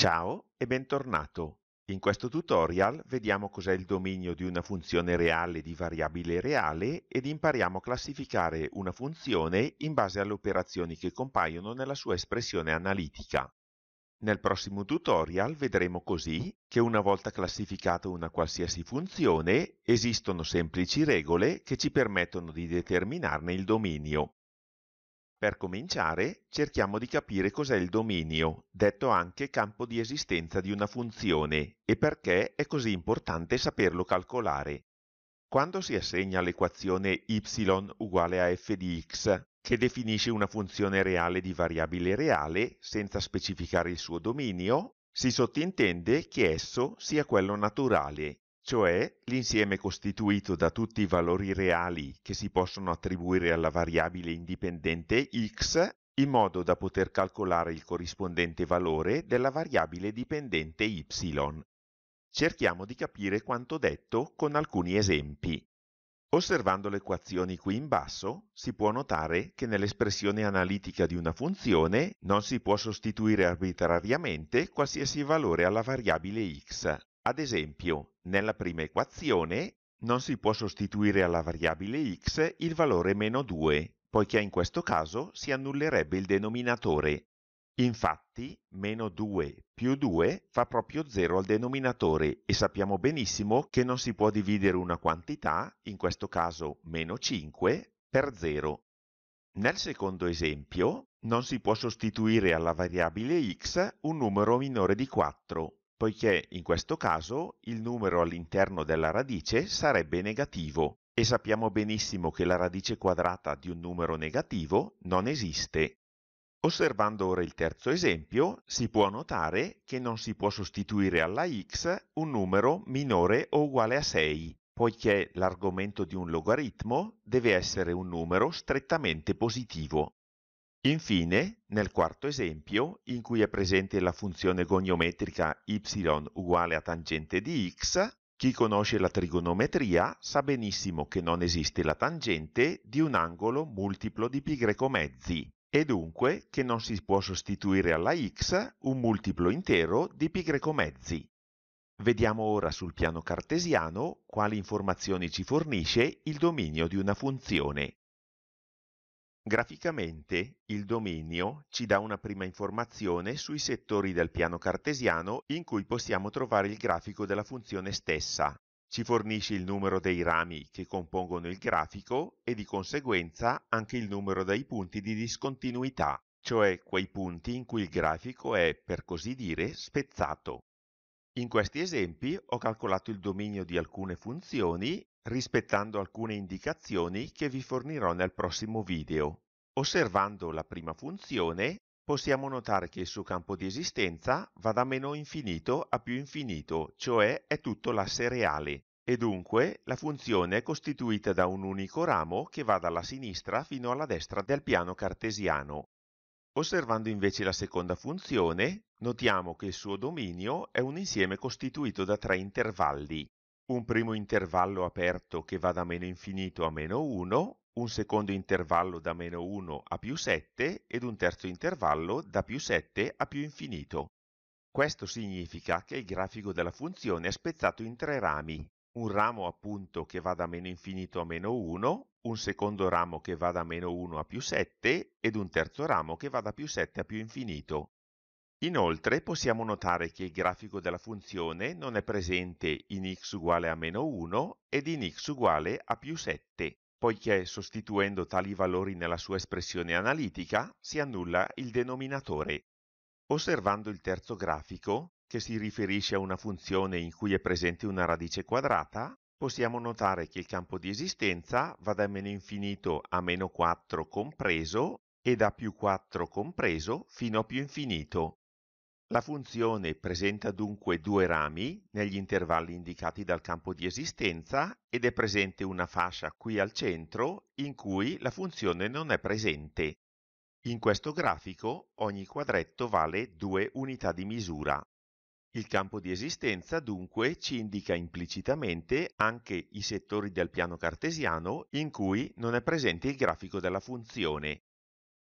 Ciao e bentornato! In questo tutorial vediamo cos'è il dominio di una funzione reale di variabile reale ed impariamo a classificare una funzione in base alle operazioni che compaiono nella sua espressione analitica. Nel prossimo tutorial vedremo così che una volta classificata una qualsiasi funzione esistono semplici regole che ci permettono di determinarne il dominio. Per cominciare, cerchiamo di capire cos'è il dominio, detto anche campo di esistenza di una funzione, e perché è così importante saperlo calcolare. Quando si assegna l'equazione y uguale a f di x, che definisce una funzione reale di variabile reale senza specificare il suo dominio, si sottintende che esso sia quello naturale, cioè l'insieme costituito da tutti i valori reali che si possono attribuire alla variabile indipendente x in modo da poter calcolare il corrispondente valore della variabile dipendente y. Cerchiamo di capire quanto detto con alcuni esempi. Osservando le equazioni qui in basso, si può notare che nell'espressione analitica di una funzione non si può sostituire arbitrariamente qualsiasi valore alla variabile x. Ad esempio, nella prima equazione non si può sostituire alla variabile x il valore meno 2, poiché in questo caso si annullerebbe il denominatore. Infatti, meno 2 più 2 fa proprio 0 al denominatore e sappiamo benissimo che non si può dividere una quantità, in questo caso meno 5, per 0. Nel secondo esempio, non si può sostituire alla variabile x un numero minore di 4, poiché in questo caso il numero all'interno della radice sarebbe negativo e sappiamo benissimo che la radice quadrata di un numero negativo non esiste. Osservando ora il terzo esempio, si può notare che non si può sostituire alla x un numero minore o uguale a 6, poiché l'argomento di un logaritmo deve essere un numero strettamente positivo. Infine, nel quarto esempio, in cui è presente la funzione goniometrica y uguale a tangente di x, chi conosce la trigonometria sa benissimo che non esiste la tangente di un angolo multiplo di pi greco mezzi e dunque che non si può sostituire alla x un multiplo intero di pi greco mezzi. Vediamo ora sul piano cartesiano quali informazioni ci fornisce il dominio di una funzione. Graficamente il dominio ci dà una prima informazione sui settori del piano cartesiano in cui possiamo trovare il grafico della funzione stessa. Ci fornisce il numero dei rami che compongono il grafico e di conseguenza anche il numero dei punti di discontinuità, cioè quei punti in cui il grafico è, per così dire, spezzato. In questi esempi ho calcolato il dominio di alcune funzioni rispettando alcune indicazioni che vi fornirò nel prossimo video. Osservando la prima funzione, possiamo notare che il suo campo di esistenza va da meno infinito a più infinito, cioè è tutto l'asse reale, e dunque la funzione è costituita da un unico ramo che va dalla sinistra fino alla destra del piano cartesiano. Osservando invece la seconda funzione, notiamo che il suo dominio è un insieme costituito da tre intervalli, un primo intervallo aperto che va da meno infinito a meno 1, un secondo intervallo da meno 1 a più 7 ed un terzo intervallo da più 7 a più infinito. Questo significa che il grafico della funzione è spezzato in tre rami, un ramo appunto che va da meno infinito a meno 1, un secondo ramo che va da meno 1 a più 7 ed un terzo ramo che va da più 7 a più infinito. Inoltre possiamo notare che il grafico della funzione non è presente in x uguale a meno 1 ed in x uguale a più 7, poiché sostituendo tali valori nella sua espressione analitica si annulla il denominatore. Osservando il terzo grafico, che si riferisce a una funzione in cui è presente una radice quadrata, possiamo notare che il campo di esistenza va da meno infinito a meno 4 compreso e da più 4 compreso fino a più infinito, la funzione presenta dunque due rami negli intervalli indicati dal campo di esistenza ed è presente una fascia qui al centro in cui la funzione non è presente. In questo grafico ogni quadretto vale due unità di misura. Il campo di esistenza dunque ci indica implicitamente anche i settori del piano cartesiano in cui non è presente il grafico della funzione,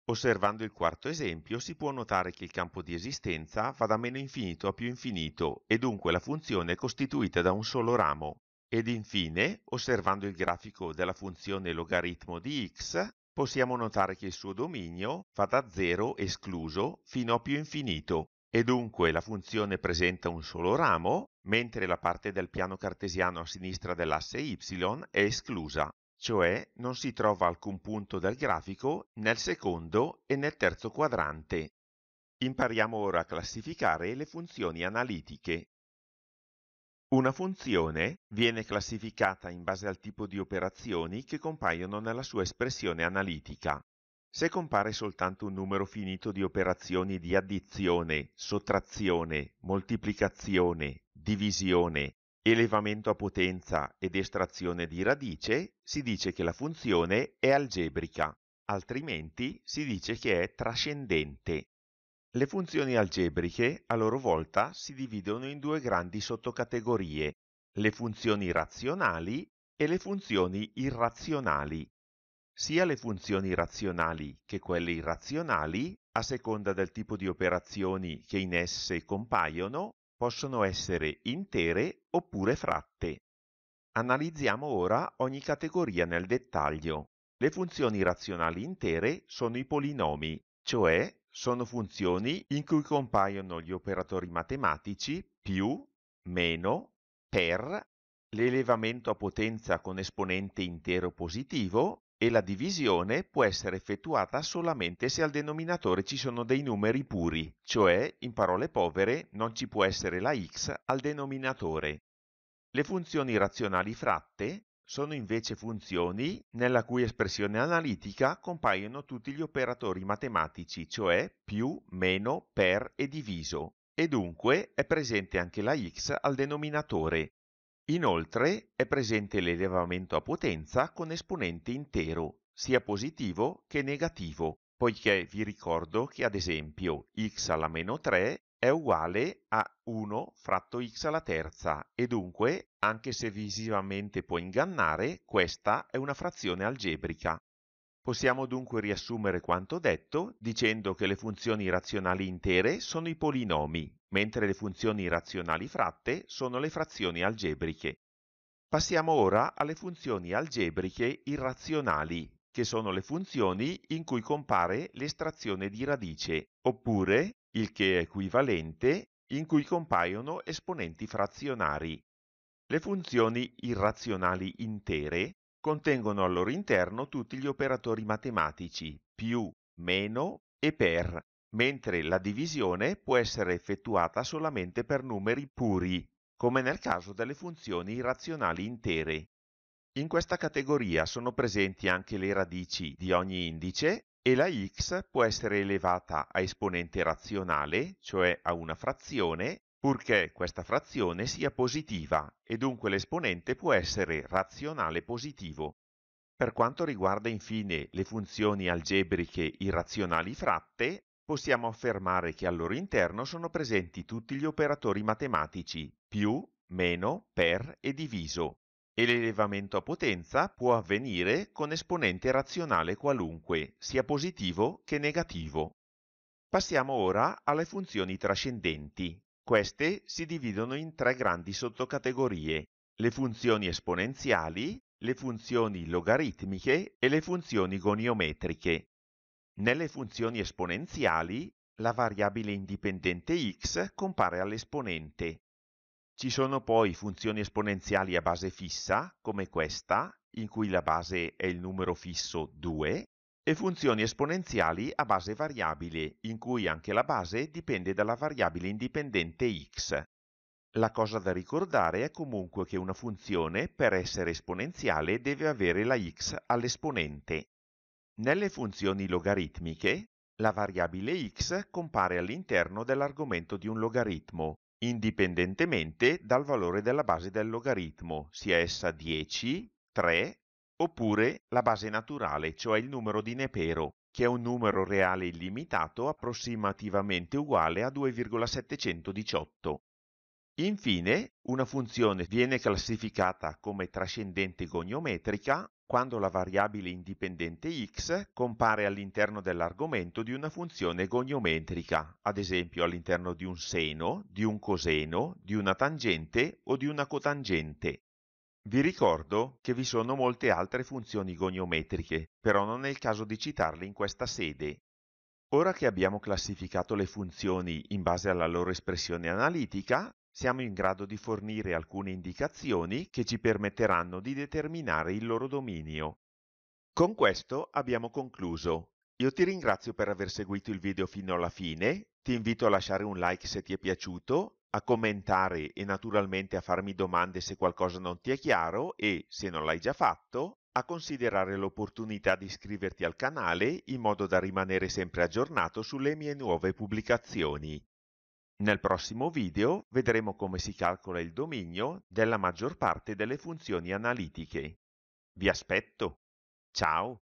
Osservando il quarto esempio si può notare che il campo di esistenza va da meno infinito a più infinito e dunque la funzione è costituita da un solo ramo. Ed infine, osservando il grafico della funzione logaritmo di x, possiamo notare che il suo dominio va da 0 escluso fino a più infinito e dunque la funzione presenta un solo ramo, mentre la parte del piano cartesiano a sinistra dell'asse y è esclusa cioè non si trova alcun punto del grafico nel secondo e nel terzo quadrante. Impariamo ora a classificare le funzioni analitiche. Una funzione viene classificata in base al tipo di operazioni che compaiono nella sua espressione analitica. Se compare soltanto un numero finito di operazioni di addizione, sottrazione, moltiplicazione, divisione elevamento a potenza ed estrazione di radice, si dice che la funzione è algebrica, altrimenti si dice che è trascendente. Le funzioni algebriche, a loro volta, si dividono in due grandi sottocategorie, le funzioni razionali e le funzioni irrazionali. Sia le funzioni razionali che quelle irrazionali, a seconda del tipo di operazioni che in esse compaiono, possono essere intere oppure fratte. Analizziamo ora ogni categoria nel dettaglio. Le funzioni razionali intere sono i polinomi, cioè sono funzioni in cui compaiono gli operatori matematici più, meno, per, l'elevamento a potenza con esponente intero positivo e la divisione può essere effettuata solamente se al denominatore ci sono dei numeri puri, cioè, in parole povere, non ci può essere la x al denominatore. Le funzioni razionali fratte sono invece funzioni nella cui espressione analitica compaiono tutti gli operatori matematici, cioè più, meno, per e diviso, e dunque è presente anche la x al denominatore, Inoltre è presente l'elevamento a potenza con esponente intero, sia positivo che negativo, poiché vi ricordo che ad esempio x alla meno 3 è uguale a 1 fratto x alla terza e dunque, anche se visivamente può ingannare, questa è una frazione algebrica. Possiamo dunque riassumere quanto detto dicendo che le funzioni razionali intere sono i polinomi, mentre le funzioni razionali fratte sono le frazioni algebriche. Passiamo ora alle funzioni algebriche irrazionali, che sono le funzioni in cui compare l'estrazione di radice, oppure, il che è equivalente, in cui compaiono esponenti frazionari. Le funzioni irrazionali intere Contengono al loro interno tutti gli operatori matematici più, meno e per, mentre la divisione può essere effettuata solamente per numeri puri, come nel caso delle funzioni razionali intere. In questa categoria sono presenti anche le radici di ogni indice e la x può essere elevata a esponente razionale, cioè a una frazione, purché questa frazione sia positiva e dunque l'esponente può essere razionale positivo. Per quanto riguarda infine le funzioni algebriche irrazionali fratte, possiamo affermare che al loro interno sono presenti tutti gli operatori matematici più, meno, per e diviso, e l'elevamento a potenza può avvenire con esponente razionale qualunque, sia positivo che negativo. Passiamo ora alle funzioni trascendenti, queste si dividono in tre grandi sottocategorie, le funzioni esponenziali, le funzioni logaritmiche e le funzioni goniometriche. Nelle funzioni esponenziali, la variabile indipendente x compare all'esponente. Ci sono poi funzioni esponenziali a base fissa, come questa, in cui la base è il numero fisso 2, e funzioni esponenziali a base variabile, in cui anche la base dipende dalla variabile indipendente x. La cosa da ricordare è comunque che una funzione, per essere esponenziale, deve avere la x all'esponente. Nelle funzioni logaritmiche, la variabile x compare all'interno dell'argomento di un logaritmo, indipendentemente dal valore della base del logaritmo, sia essa 10, 3 oppure la base naturale, cioè il numero di Nepero, che è un numero reale illimitato approssimativamente uguale a 2,718. Infine, una funzione viene classificata come trascendente goniometrica quando la variabile indipendente x compare all'interno dell'argomento di una funzione goniometrica, ad esempio all'interno di un seno, di un coseno, di una tangente o di una cotangente. Vi ricordo che vi sono molte altre funzioni goniometriche, però non è il caso di citarle in questa sede. Ora che abbiamo classificato le funzioni in base alla loro espressione analitica, siamo in grado di fornire alcune indicazioni che ci permetteranno di determinare il loro dominio. Con questo abbiamo concluso. Io ti ringrazio per aver seguito il video fino alla fine, ti invito a lasciare un like se ti è piaciuto a commentare e naturalmente a farmi domande se qualcosa non ti è chiaro e, se non l'hai già fatto, a considerare l'opportunità di iscriverti al canale in modo da rimanere sempre aggiornato sulle mie nuove pubblicazioni. Nel prossimo video vedremo come si calcola il dominio della maggior parte delle funzioni analitiche. Vi aspetto! Ciao!